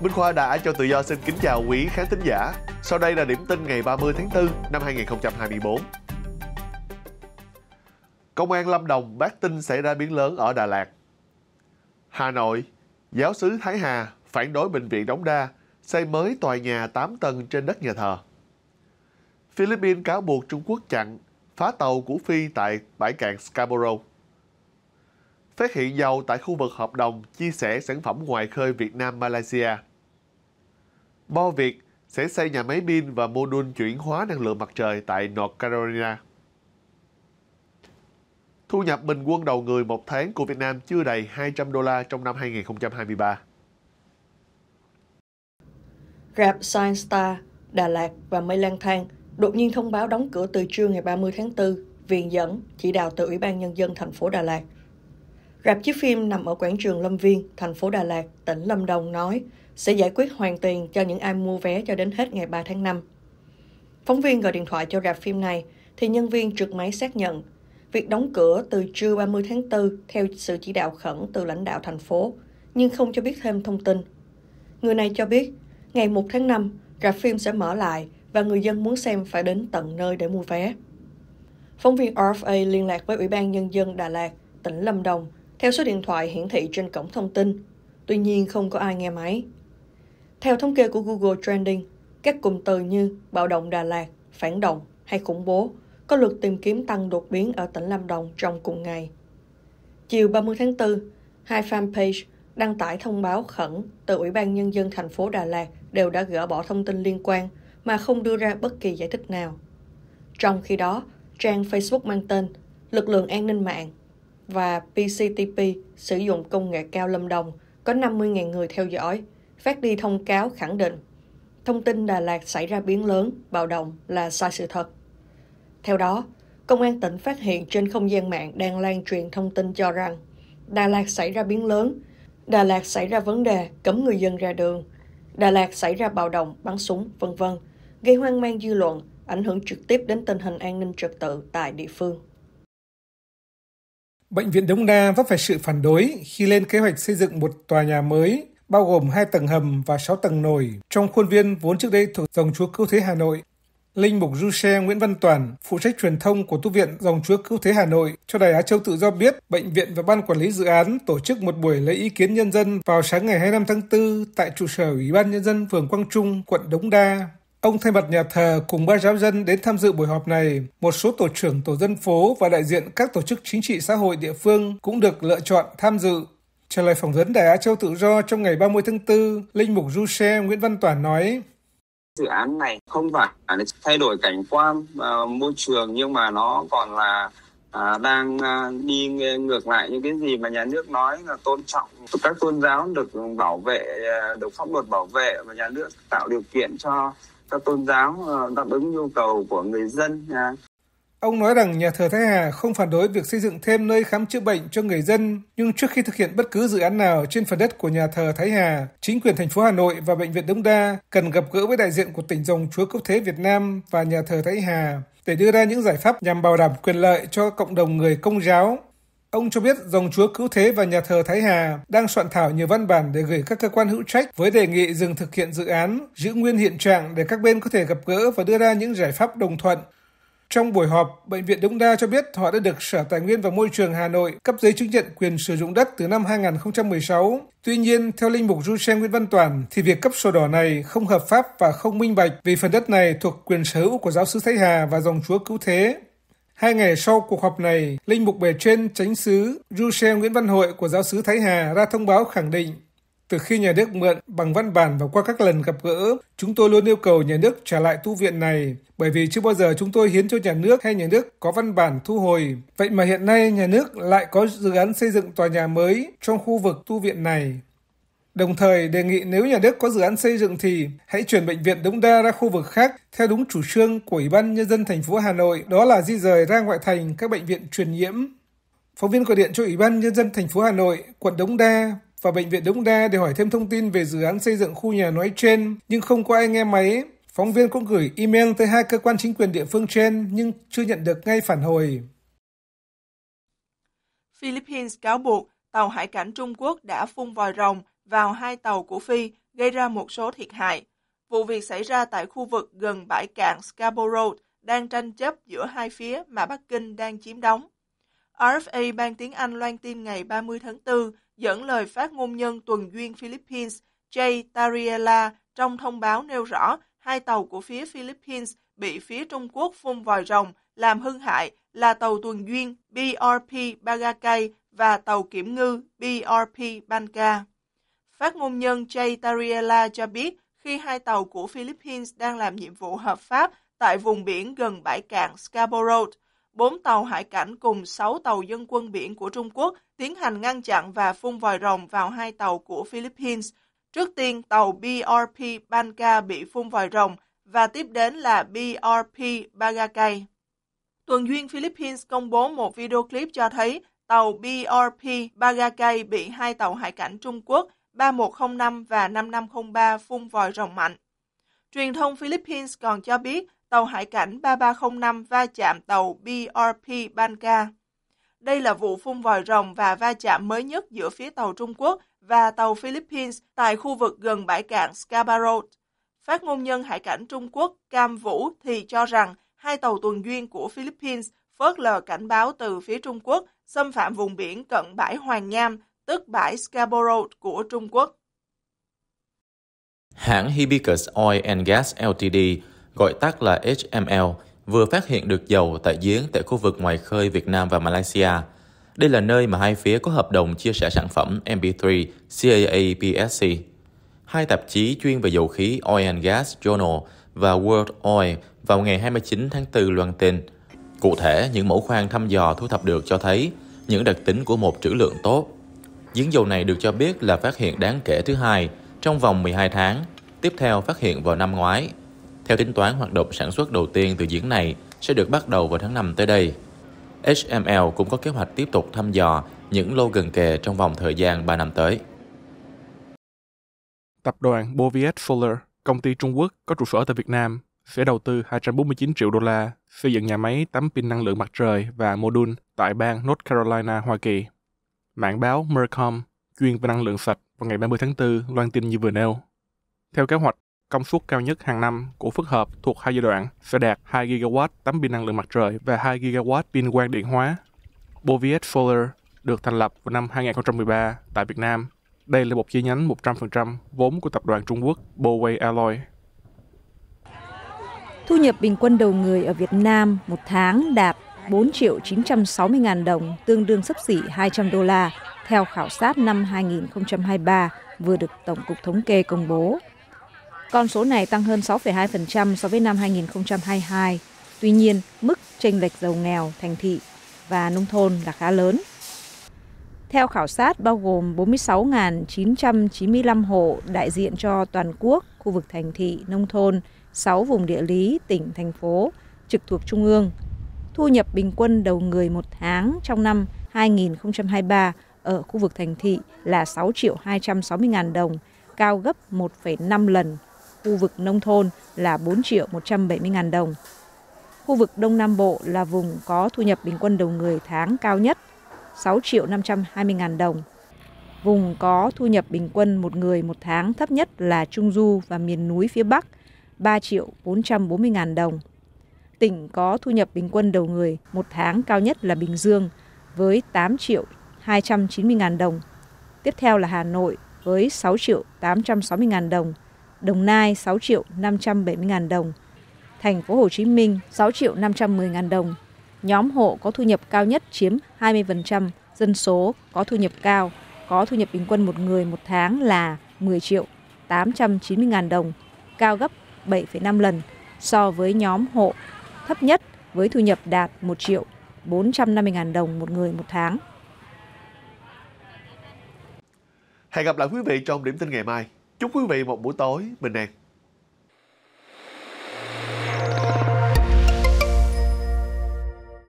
Minh Khoa đã cho tự do xin kính chào quý khán thính giả. Sau đây là điểm tin ngày 30 tháng 4 năm 2024. Công an Lâm Đồng bác tin xảy ra biến lớn ở Đà Lạt. Hà Nội, giáo sứ Thái Hà phản đối bệnh viện đóng Đa xây mới tòa nhà 8 tầng trên đất nhà thờ. Philippines cáo buộc Trung Quốc chặn phá tàu của Phi tại bãi cạn Scarborough phát hiện dầu tại khu vực hợp đồng chia sẻ sản phẩm ngoài khơi Việt Nam-Malaysia. Bo Việt sẽ xây nhà máy pin và mô đun chuyển hóa năng lượng mặt trời tại North Carolina. Thu nhập bình quân đầu người một tháng của Việt Nam chưa đầy 200 đô la trong năm 2023. Grab Science Star, Đà Lạt và Mây Lang Thang đột nhiên thông báo đóng cửa từ trưa ngày 30 tháng 4 viện dẫn chỉ đạo từ Ủy ban Nhân dân thành phố Đà Lạt Rạp chiếu phim nằm ở quảng trường Lâm Viên, thành phố Đà Lạt, tỉnh Lâm Đồng nói sẽ giải quyết hoàn tiền cho những ai mua vé cho đến hết ngày 3 tháng 5. Phóng viên gọi điện thoại cho rạp phim này thì nhân viên trực máy xác nhận việc đóng cửa từ trưa 30 tháng 4 theo sự chỉ đạo khẩn từ lãnh đạo thành phố, nhưng không cho biết thêm thông tin. Người này cho biết, ngày 1 tháng 5, rạp phim sẽ mở lại và người dân muốn xem phải đến tận nơi để mua vé. Phóng viên RFA liên lạc với Ủy ban Nhân dân Đà Lạt, tỉnh Lâm Đồng theo số điện thoại hiển thị trên cổng thông tin. Tuy nhiên không có ai nghe máy. Theo thống kê của Google Trending, các cụm từ như bạo động Đà Lạt, phản động hay khủng bố có lượt tìm kiếm tăng đột biến ở tỉnh Lâm Đồng trong cùng ngày. Chiều 30 tháng 4, hai fanpage đăng tải thông báo khẩn từ Ủy ban Nhân dân thành phố Đà Lạt đều đã gỡ bỏ thông tin liên quan mà không đưa ra bất kỳ giải thích nào. Trong khi đó, trang Facebook mang tên Lực lượng an ninh mạng và PCTP sử dụng công nghệ cao Lâm Đồng có 50.000 người theo dõi, phát đi thông cáo khẳng định thông tin Đà Lạt xảy ra biến lớn, bạo động là sai sự thật. Theo đó, Công an tỉnh phát hiện trên không gian mạng đang lan truyền thông tin cho rằng Đà Lạt xảy ra biến lớn, Đà Lạt xảy ra vấn đề cấm người dân ra đường, Đà Lạt xảy ra bạo động, bắn súng, vân vân, gây hoang mang dư luận, ảnh hưởng trực tiếp đến tình hình an ninh trật tự tại địa phương. Bệnh viện Đông Đa vấp phải sự phản đối khi lên kế hoạch xây dựng một tòa nhà mới bao gồm hai tầng hầm và 6 tầng nổi trong khuôn viên vốn trước đây thuộc dòng Chúa Cứu Thế Hà Nội. Linh mục Du Xe Nguyễn Văn Toàn, phụ trách truyền thông của tu viện Dòng Chúa Cứu Thế Hà Nội, cho Đài Á Châu Tự Do biết, bệnh viện và ban quản lý dự án tổ chức một buổi lấy ý kiến nhân dân vào sáng ngày 25 tháng 4 tại trụ sở Ủy ban Nhân dân phường Quang Trung, quận Đống Đa Ông thay mặt nhà thờ cùng ba giáo dân đến tham dự buổi họp này. Một số tổ trưởng tổ dân phố và đại diện các tổ chức chính trị xã hội địa phương cũng được lựa chọn tham dự. Trả lời phỏng vấn Đài Á Châu Tự Do trong ngày 30 tháng 4, Linh Mục Du Xe Nguyễn Văn Toàn nói, dự án này không phải là thay đổi cảnh quan uh, môi trường nhưng mà nó còn là uh, đang uh, đi ngược lại những cái gì mà nhà nước nói là tôn trọng các tôn giáo được bảo vệ uh, được pháp luật bảo vệ và nhà nước tạo điều kiện cho các tôn giáo ờ, đáp ứng nhu cầu của người dân. Ông nói rằng nhà thờ Thái Hà không phản đối việc xây dựng thêm nơi khám chữa bệnh cho người dân, nhưng trước khi thực hiện bất cứ dự án nào trên phần đất của nhà thờ Thái Hà, chính quyền thành phố Hà Nội và bệnh viện Đống Đa cần gặp gỡ với đại diện của tỉnh dòng Chúa Cứu Thế Việt Nam và nhà thờ Thái Hà để đưa ra những giải pháp nhằm bảo đảm quyền lợi cho cộng đồng người công giáo Ông cho biết dòng chúa cứu thế và nhà thờ Thái Hà đang soạn thảo nhiều văn bản để gửi các cơ quan hữu trách với đề nghị dừng thực hiện dự án, giữ nguyên hiện trạng để các bên có thể gặp gỡ và đưa ra những giải pháp đồng thuận. Trong buổi họp, Bệnh viện Đống Đa cho biết họ đã được Sở Tài nguyên và Môi trường Hà Nội cấp giấy chứng nhận quyền sử dụng đất từ năm 2016. Tuy nhiên, theo Linh mục Du Xe Nguyễn Văn Toàn, thì việc cấp sổ đỏ này không hợp pháp và không minh bạch vì phần đất này thuộc quyền sở hữu của giáo sư Thái Hà và dòng chúa cứu thế. Hai ngày sau cuộc họp này, Linh Mục Bề Trên Chánh sứ Giuse Nguyễn Văn Hội của Giáo sứ Thái Hà ra thông báo khẳng định từ khi nhà nước mượn bằng văn bản và qua các lần gặp gỡ, chúng tôi luôn yêu cầu nhà nước trả lại tu viện này, bởi vì chưa bao giờ chúng tôi hiến cho nhà nước hay nhà nước có văn bản thu hồi. Vậy mà hiện nay nhà nước lại có dự án xây dựng tòa nhà mới trong khu vực tu viện này. Đồng thời đề nghị nếu nhà nước có dự án xây dựng thì hãy chuyển bệnh viện Đống Đa ra khu vực khác theo đúng chủ trương của Ủy ban Nhân dân thành phố Hà Nội, đó là di rời ra ngoại thành các bệnh viện truyền nhiễm. Phóng viên gọi điện cho Ủy ban Nhân dân thành phố Hà Nội, quận Đống Đa và Bệnh viện Đống Đa để hỏi thêm thông tin về dự án xây dựng khu nhà nói trên, nhưng không có ai nghe máy. Phóng viên cũng gửi email tới hai cơ quan chính quyền địa phương trên nhưng chưa nhận được ngay phản hồi. Philippines cáo buộc tàu hải cảnh Trung Quốc đã phun vòi rồng vào hai tàu của Phi, gây ra một số thiệt hại. Vụ việc xảy ra tại khu vực gần bãi cạn Scarborough đang tranh chấp giữa hai phía mà Bắc Kinh đang chiếm đóng. RFA ban tiếng Anh loan tin ngày 30 tháng 4 dẫn lời phát ngôn nhân tuần duyên Philippines Jay Tariela trong thông báo nêu rõ hai tàu của phía Philippines bị phía Trung Quốc phun vòi rồng làm hư hại là tàu tuần duyên BRP Bagakay và tàu kiểm ngư BRP Banca. Phát ngôn nhân Jay Tariela cho biết khi hai tàu của Philippines đang làm nhiệm vụ hợp pháp tại vùng biển gần bãi cạn Scarborough, bốn tàu hải cảnh cùng sáu tàu dân quân biển của Trung Quốc tiến hành ngăn chặn và phun vòi rồng vào hai tàu của Philippines. Trước tiên, tàu BRP Banca bị phun vòi rồng và tiếp đến là BRP Bagacay. Tuần duyên Philippines công bố một video clip cho thấy tàu BRP Bagacay bị hai tàu hải cảnh Trung Quốc 3105 và 5503 phun vòi rồng mạnh. Truyền thông Philippines còn cho biết tàu hải cảnh 3305 va chạm tàu BRP Banca. Đây là vụ phun vòi rồng và va chạm mới nhất giữa phía tàu Trung Quốc và tàu Philippines tại khu vực gần bãi cạn Scarborough. Phát ngôn nhân hải cảnh Trung Quốc Cam Vũ thì cho rằng hai tàu tuần duyên của Philippines phớt lờ cảnh báo từ phía Trung Quốc xâm phạm vùng biển cận bãi Hoàng Nham tức bãi Scarborough của Trung Quốc. Hãng Hibiscus Oil and Gas Ltd, gọi tắt là HML, vừa phát hiện được dầu tại giếng tại khu vực ngoài khơi Việt Nam và Malaysia. Đây là nơi mà hai phía có hợp đồng chia sẻ sản phẩm MP3 CAA PSC. Hai tạp chí chuyên về dầu khí Oil and Gas Journal và World Oil vào ngày 29 tháng 4 loan tin. Cụ thể, những mẫu khoan thăm dò thu thập được cho thấy những đặc tính của một trữ lượng tốt Giếng dầu này được cho biết là phát hiện đáng kể thứ hai trong vòng 12 tháng, tiếp theo phát hiện vào năm ngoái. Theo tính toán, hoạt động sản xuất đầu tiên từ giếng này sẽ được bắt đầu vào tháng 5 tới đây. HML cũng có kế hoạch tiếp tục thăm dò những lô gần kề trong vòng thời gian 3 năm tới. Tập đoàn Boviet Fuller, công ty Trung Quốc có trụ sở tại Việt Nam, sẽ đầu tư 249 triệu đô la xây dựng nhà máy tắm pin năng lượng mặt trời và mô đun tại bang North Carolina, Hoa Kỳ Mạng báo Mercom, chuyên về năng lượng sạch vào ngày 30 tháng 4 loan tin như vừa nêu. Theo kế hoạch, công suất cao nhất hàng năm của phức hợp thuộc hai giai đoạn sẽ đạt 2 GW tấm pin năng lượng mặt trời và 2 GW pin quang điện hóa. Boviet Solar được thành lập vào năm 2013 tại Việt Nam. Đây là một chi nhánh 100% vốn của tập đoàn Trung Quốc Bowei Alloy. Thu nhập bình quân đầu người ở Việt Nam một tháng đạt 4 triệu 960 ngàn đồng, tương đương sấp xỉ 200 đô la, theo khảo sát năm 2023 vừa được Tổng cục Thống kê công bố. Con số này tăng hơn 6,2% so với năm 2022. Tuy nhiên, mức chênh lệch giàu nghèo thành thị và nông thôn là khá lớn. Theo khảo sát, bao gồm 46.995 hộ đại diện cho toàn quốc, khu vực thành thị, nông thôn, 6 vùng địa lý, tỉnh, thành phố, trực thuộc Trung ương, thu nhập bình quân đầu người một tháng trong năm 2023 ở khu vực thành thị là 6 triệu 260 ngàn đồng, cao gấp 1,5 lần. Khu vực nông thôn là 4 triệu 170 ngàn đồng. Khu vực Đông Nam Bộ là vùng có thu nhập bình quân đầu người tháng cao nhất, 6 triệu 520 ngàn đồng. Vùng có thu nhập bình quân một người một tháng thấp nhất là Trung Du và miền núi phía Bắc, 3 triệu 440 ngàn đồng tỉnh có thu nhập bình quân đầu người một tháng cao nhất là Bình Dương với 8 triệu 290 ngàn đồng. Tiếp theo là Hà Nội với 6 triệu 860 ngàn đồng, Đồng Nai 6 triệu 570 ngàn đồng, Thành phố Hồ Chí Minh 6 triệu 510 ngàn đồng. Nhóm hộ có thu nhập cao nhất chiếm 20% dân số có thu nhập cao, có thu nhập bình quân một người một tháng là 10 triệu 890 ngàn đồng, cao gấp 7,5 lần so với nhóm hộ thấp nhất với thu nhập đạt 1 triệu 450.000 đồng một người một tháng. Hẹn gặp lại quý vị trong điểm tin ngày mai. Chúc quý vị một buổi tối bình an.